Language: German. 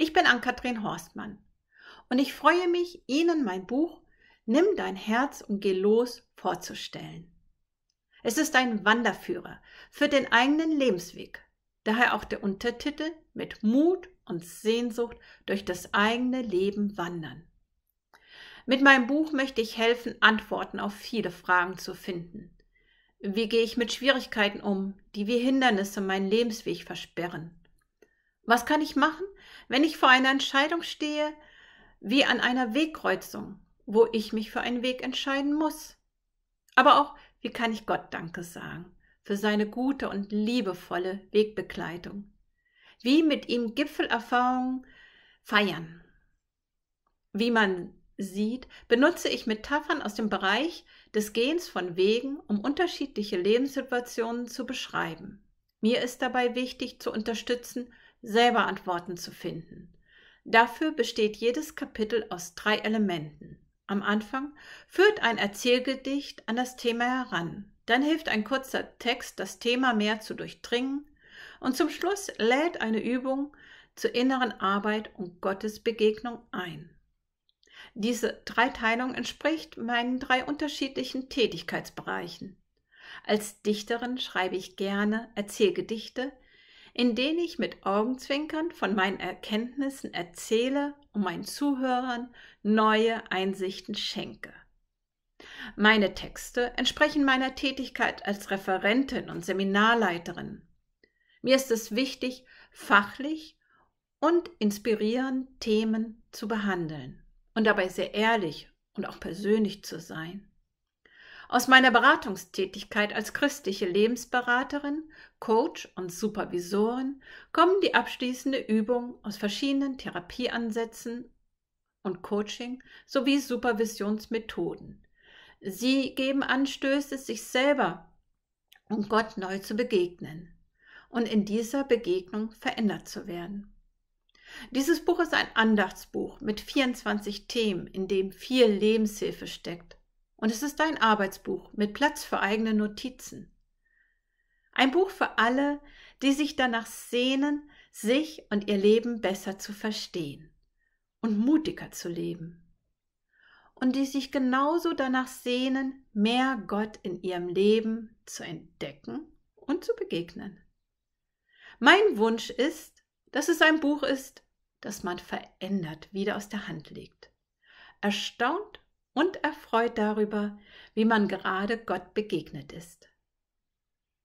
Ich bin Ann-Kathrin Horstmann und ich freue mich, Ihnen mein Buch Nimm dein Herz und geh los vorzustellen. Es ist ein Wanderführer für den eigenen Lebensweg, daher auch der Untertitel mit Mut und Sehnsucht durch das eigene Leben wandern. Mit meinem Buch möchte ich helfen, Antworten auf viele Fragen zu finden. Wie gehe ich mit Schwierigkeiten um, die wie Hindernisse meinen Lebensweg versperren? Was kann ich machen, wenn ich vor einer Entscheidung stehe, wie an einer Wegkreuzung, wo ich mich für einen Weg entscheiden muss? Aber auch, wie kann ich Gott Danke sagen für seine gute und liebevolle Wegbegleitung? Wie mit ihm Gipfelerfahrungen feiern? Wie man sieht, benutze ich Metaphern aus dem Bereich des Gehens von Wegen, um unterschiedliche Lebenssituationen zu beschreiben. Mir ist dabei wichtig zu unterstützen, selber Antworten zu finden. Dafür besteht jedes Kapitel aus drei Elementen. Am Anfang führt ein Erzählgedicht an das Thema heran. Dann hilft ein kurzer Text, das Thema mehr zu durchdringen. Und zum Schluss lädt eine Übung zur inneren Arbeit und Gottesbegegnung ein. Diese Dreiteilung entspricht meinen drei unterschiedlichen Tätigkeitsbereichen. Als Dichterin schreibe ich gerne Erzählgedichte, in denen ich mit Augenzwinkern von meinen Erkenntnissen erzähle und meinen Zuhörern neue Einsichten schenke. Meine Texte entsprechen meiner Tätigkeit als Referentin und Seminarleiterin. Mir ist es wichtig, fachlich und inspirierend Themen zu behandeln und dabei sehr ehrlich und auch persönlich zu sein. Aus meiner Beratungstätigkeit als christliche Lebensberaterin, Coach und Supervisorin kommen die abschließende Übung aus verschiedenen Therapieansätzen und Coaching sowie Supervisionsmethoden. Sie geben Anstöße, sich selber und Gott neu zu begegnen und in dieser Begegnung verändert zu werden. Dieses Buch ist ein Andachtsbuch mit 24 Themen, in dem viel Lebenshilfe steckt und es ist ein Arbeitsbuch mit Platz für eigene Notizen. Ein Buch für alle, die sich danach sehnen, sich und ihr Leben besser zu verstehen und mutiger zu leben. Und die sich genauso danach sehnen, mehr Gott in ihrem Leben zu entdecken und zu begegnen. Mein Wunsch ist, dass es ein Buch ist, das man verändert wieder aus der Hand legt, erstaunt und erfreut darüber, wie man gerade Gott begegnet ist.